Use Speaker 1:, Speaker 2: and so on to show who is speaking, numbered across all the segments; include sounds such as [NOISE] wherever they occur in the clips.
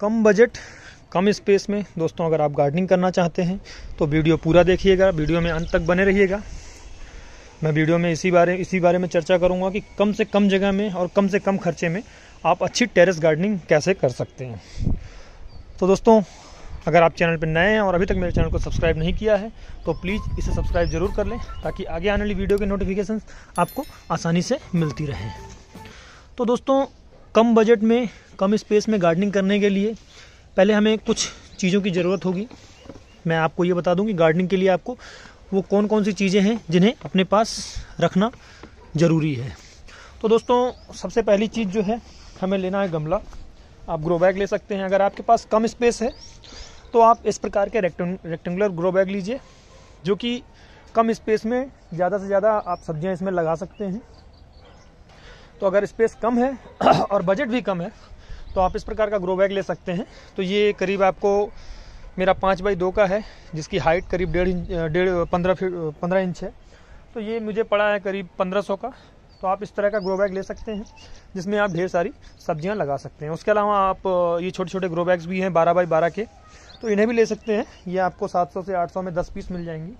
Speaker 1: कम budget कम space में दोस्तों अगर आप गार्डनिंग करना चाहते हैं तो वीडियो पूरा देखिएगा वीडियो में अंत तक बने रहिएगा मैं वीडियो में इसी बारे इसी बारे में चर्चा करूंगा कि कम से कम जगह में और कम से कम खर्चे में आप अच्छी टेरेस गार्डनिंग कैसे कर सकते हैं तो दोस्तों अगर आप चैनल पर नए हैं और अभी तक मेरे चैनल को सब्सक्राइब नहीं किया है तो प्लीज़ इसे सब्सक्राइब जरूर कर लें ताकि आगे आने वाली वीडियो के नोटिफिकेशन आपको आसानी से मिलती रहे तो दोस्तों कम बजट में कम स्पेस में गार्डनिंग करने के लिए पहले हमें कुछ चीज़ों की ज़रूरत होगी मैं आपको ये बता दूँ कि गार्डनिंग के लिए आपको वो कौन कौन सी चीज़ें हैं जिन्हें अपने पास रखना ज़रूरी है तो दोस्तों सबसे पहली चीज़ जो है हमें लेना है गमला आप ग्रो बैग ले सकते हैं अगर आपके पास कम स्पेस है तो आप इस प्रकार के रेक्टेंगुलर ग्रो बैग लीजिए जो कि कम स्पेस में ज़्यादा से ज़्यादा आप सब्जियां इसमें लगा सकते हैं तो अगर स्पेस कम है [CLEARS THROAT] और बजट भी कम है तो आप इस प्रकार का ग्रो बैग ले सकते हैं तो ये करीब आपको मेरा पाँच बाई दो का है जिसकी हाइट करीब डेढ़ इंच डेढ़ पंद्रह फीट पंद्रह इंच है तो ये मुझे पड़ा है करीब पंद्रह सौ का तो आप इस तरह का ग्रो बैग ले सकते हैं जिसमें आप ढेर सारी सब्जियां लगा सकते हैं उसके अलावा आप ये छोटे छोटे ग्रो बैग्स भी हैं बारह बाई बारह के तो इन्हें भी ले सकते हैं ये आपको सात सौ से आठ सौ में दस पीस मिल जाएंगी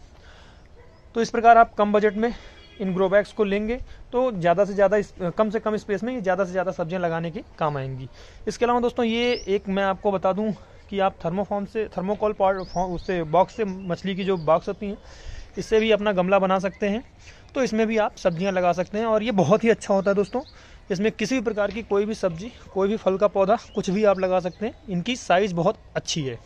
Speaker 1: तो इस प्रकार आप कम बजट में इन ग्रो बैग्स को लेंगे तो ज़्यादा से ज़्यादा कम से कम स्पेस में ये ज़्यादा से ज़्यादा सब्जियां लगाने के काम आएंगी इसके अलावा दोस्तों ये एक मैं आपको बता दूं कि आप थर्मोफॉर्म से थर्मोकॉल पार्ट उससे बॉक्स से मछली की जो बॉक्स होती हैं इससे भी अपना गमला बना सकते हैं तो इसमें भी आप सब्जियां लगा सकते हैं और ये बहुत ही अच्छा होता है दोस्तों इसमें किसी भी प्रकार की कोई भी सब्जी कोई भी फल का पौधा कुछ भी आप लगा सकते हैं इनकी साइज़ बहुत अच्छी है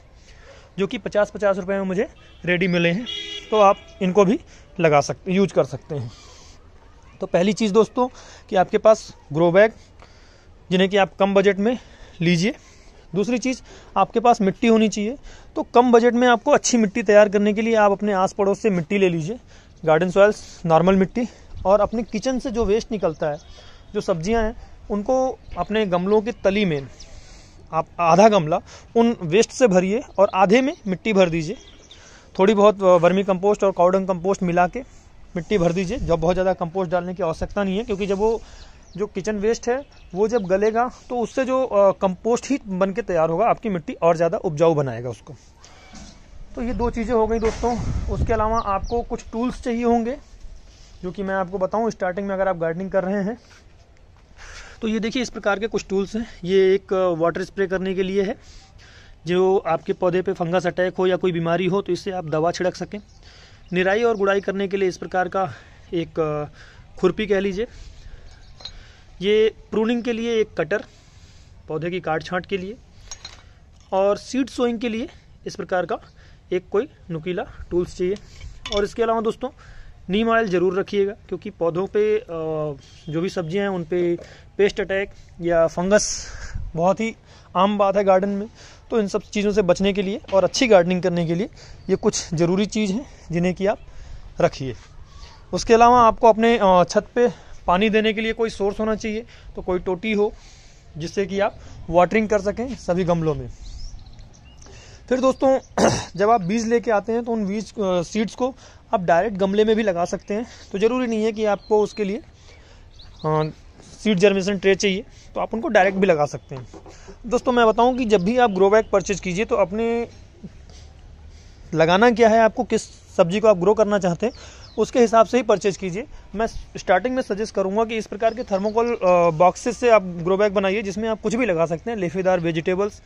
Speaker 1: जो कि पचास पचास रुपये में मुझे रेडी मिले हैं तो आप इनको भी लगा सकते यूज कर सकते हैं तो पहली चीज़ दोस्तों कि आपके पास ग्रो बैग जिन्हें कि आप कम बजट में लीजिए दूसरी चीज़ आपके पास मिट्टी होनी चाहिए तो कम बजट में आपको अच्छी मिट्टी तैयार करने के लिए आप अपने आस पड़ोस से मिट्टी ले लीजिए गार्डन सॉयल्स नॉर्मल मिट्टी और अपने किचन से जो वेस्ट निकलता है जो सब्जियां हैं उनको अपने गमलों के तली में आप आधा गमला उन वेस्ट से भरिए और आधे में मिट्टी भर दीजिए थोड़ी बहुत वर्मी कंपोस्ट और काउडंग कंपोस्ट मिला के मिट्टी भर दीजिए जब बहुत ज़्यादा कंपोस्ट डालने की आवश्यकता नहीं है क्योंकि जब वो जो किचन वेस्ट है वो जब गलेगा तो उससे जो कंपोस्ट ही बन के तैयार होगा आपकी मिट्टी और ज़्यादा उपजाऊ बनाएगा उसको तो ये दो चीज़ें हो गई दोस्तों उसके अलावा आपको कुछ टूल्स चाहिए होंगे जो कि मैं आपको बताऊं स्टार्टिंग में अगर आप गार्डनिंग कर रहे हैं तो ये देखिए इस प्रकार के कुछ टूल्स हैं ये एक वाटर स्प्रे करने के लिए है जो आपके पौधे पे फंगस अटैक हो या कोई बीमारी हो तो इससे आप दवा छिड़क सकें निराई और गुड़ाई करने के लिए इस प्रकार का एक खुरपी कह लीजिए ये प्रूनिंग के लिए एक कटर पौधे की काट छाँट के लिए और सीड सोइंग के लिए इस प्रकार का एक कोई नुकीला टूल्स चाहिए और इसके अलावा दोस्तों नीम ऑयल ज़रूर रखिएगा क्योंकि पौधों पे जो भी सब्जियां हैं उन पे पेस्ट अटैक या फंगस बहुत ही आम बात है गार्डन में तो इन सब चीज़ों से बचने के लिए और अच्छी गार्डनिंग करने के लिए ये कुछ ज़रूरी चीज़ हैं जिन्हें कि आप रखिए उसके अलावा आपको अपने छत पे पानी देने के लिए कोई सोर्स होना चाहिए तो कोई टोटी हो जिससे कि आप वाटरिंग कर सकें सभी गमलों में फिर दोस्तों [CLEARS THROAT] जब आप बीज लेके आते हैं तो उन बीज सीड्स को आप डायरेक्ट गमले में भी लगा सकते हैं तो ज़रूरी नहीं है कि आपको उसके लिए सीड जर्मिनेशन ट्रे चाहिए तो आप उनको डायरेक्ट भी लगा सकते हैं दोस्तों मैं बताऊं कि जब भी आप ग्रो बैग परचेज कीजिए तो अपने लगाना क्या है आपको किस सब्जी को आप ग्रो करना चाहते हैं उसके हिसाब से ही परचेज कीजिए मैं स्टार्टिंग में सजेस्ट करूंगा कि इस प्रकार के थर्मोकोल बॉक्सेस से आप ग्रो बैग बनाइए जिसमें आप कुछ भी लगा सकते हैं लेफेदार वेजिटेबल्स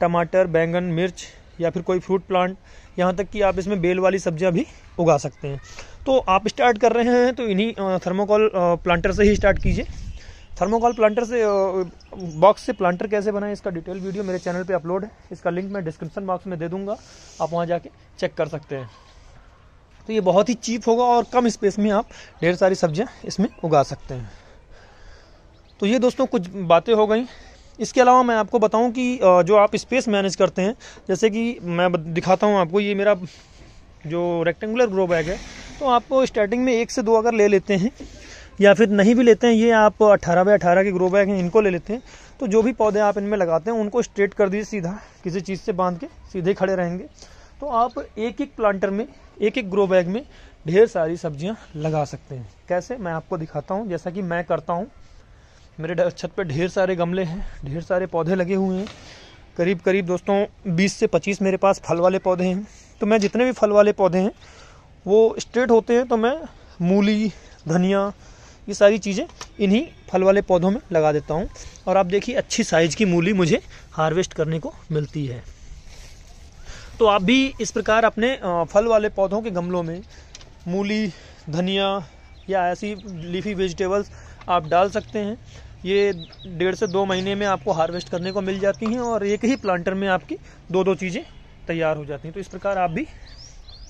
Speaker 1: टमाटर बैंगन मिर्च या फिर कोई फ्रूट प्लांट यहाँ तक कि आप इसमें बेल वाली सब्जियाँ भी उगा सकते हैं तो आप स्टार्ट कर रहे हैं तो इन्हीं थर्मोकॉल प्लांटर से ही स्टार्ट कीजिए थर्मोकॉल प्लांटर से बॉक्स से प्लांटर कैसे बनाएं इसका डिटेल वीडियो मेरे चैनल पे अपलोड है इसका लिंक मैं डिस्क्रिप्शन बॉक्स में दे दूंगा आप वहाँ जाके चेक कर सकते हैं तो ये बहुत ही चीप होगा और कम स्पेस में आप ढेर सारी सब्जियाँ इसमें उगा सकते हैं तो ये दोस्तों कुछ बातें हो गई इसके अलावा मैं आपको बताऊं कि जो आप स्पेस मैनेज करते हैं जैसे कि मैं दिखाता हूं आपको ये मेरा जो रेक्टेंगुलर ग्रो बैग है तो आप स्टार्टिंग में एक से दो अगर ले लेते हैं या फिर नहीं भी लेते हैं ये आप 18 बाई 18 के ग्रो बैग हैं इनको ले लेते हैं तो जो भी पौधे आप इनमें लगाते हैं उनको स्ट्रेट कर दीजिए सीधा किसी चीज़ से बांध के सीधे खड़े रहेंगे तो आप एक एक प्लांटर में एक एक ग्रो बैग में ढेर सारी सब्जियां लगा सकते हैं कैसे मैं आपको दिखाता हूँ जैसा कि मैं करता हूँ मेरे छत पर ढेर सारे गमले हैं ढेर सारे पौधे लगे हुए हैं करीब करीब दोस्तों 20 से 25 मेरे पास फल वाले पौधे हैं तो मैं जितने भी फल वाले पौधे हैं वो स्ट्रेट होते हैं तो मैं मूली धनिया ये सारी चीज़ें इन्हीं फल वाले पौधों में लगा देता हूँ और आप देखिए अच्छी साइज़ की मूली मुझे हार्वेस्ट करने को मिलती है तो आप भी इस प्रकार अपने फल वाले पौधों के गमलों में मूली धनिया या ऐसी लीफी वेजिटेबल्स आप डाल सकते हैं ये डेढ़ से दो महीने में आपको हार्वेस्ट करने को मिल जाती हैं और एक ही प्लांटर में आपकी दो दो चीज़ें तैयार हो जाती हैं तो इस प्रकार आप भी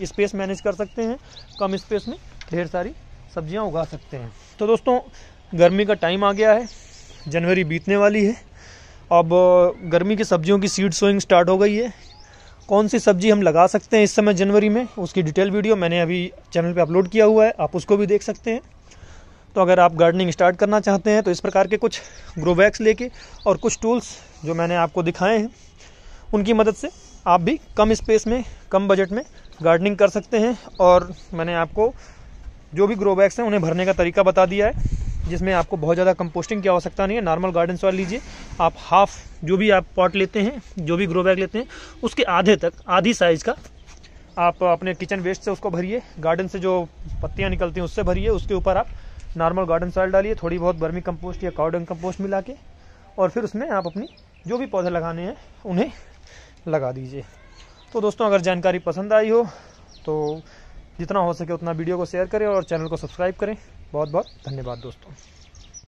Speaker 1: स्पेस मैनेज कर सकते हैं कम स्पेस में ढेर सारी सब्जियां उगा सकते हैं तो दोस्तों गर्मी का टाइम आ गया है जनवरी बीतने वाली है अब गर्मी की सब्जियों की सीड सोइंग स्टार्ट हो गई है कौन सी सब्जी हम लगा सकते हैं इस समय जनवरी में उसकी डिटेल वीडियो मैंने अभी चैनल पे अपलोड किया हुआ है आप उसको भी देख सकते हैं तो अगर आप गार्डनिंग स्टार्ट करना चाहते हैं तो इस प्रकार के कुछ ग्रो बैग्स लेके और कुछ टूल्स जो मैंने आपको दिखाए हैं उनकी मदद से आप भी कम स्पेस में कम बजट में गार्डनिंग कर सकते हैं और मैंने आपको जो भी ग्रो बैग्स हैं उन्हें भरने का तरीका बता दिया है जिसमें आपको बहुत ज़्यादा कंपोस्टिंग की आवश्यकता नहीं है नॉर्मल गार्डन सॉइल लीजिए आप हाफ जो भी आप पॉट लेते हैं जो भी ग्रो बैग लेते हैं उसके आधे तक आधी साइज़ का आप अपने किचन वेस्ट से उसको भरिए गार्डन से जो पत्तियाँ निकलती हैं उससे भरिए उसके ऊपर आप नॉर्मल गार्डन सॉइल डालिए थोड़ी बहुत बर्मी कम्पोस्ट या काउडन कंपोस्ट मिला के और फिर उसमें आप अपनी जो भी पौधे लगाने हैं उन्हें लगा दीजिए तो दोस्तों अगर जानकारी पसंद आई हो तो जितना हो सके उतना वीडियो को शेयर करें और चैनल को सब्सक्राइब करें बहुत बहुत धन्यवाद दोस्तों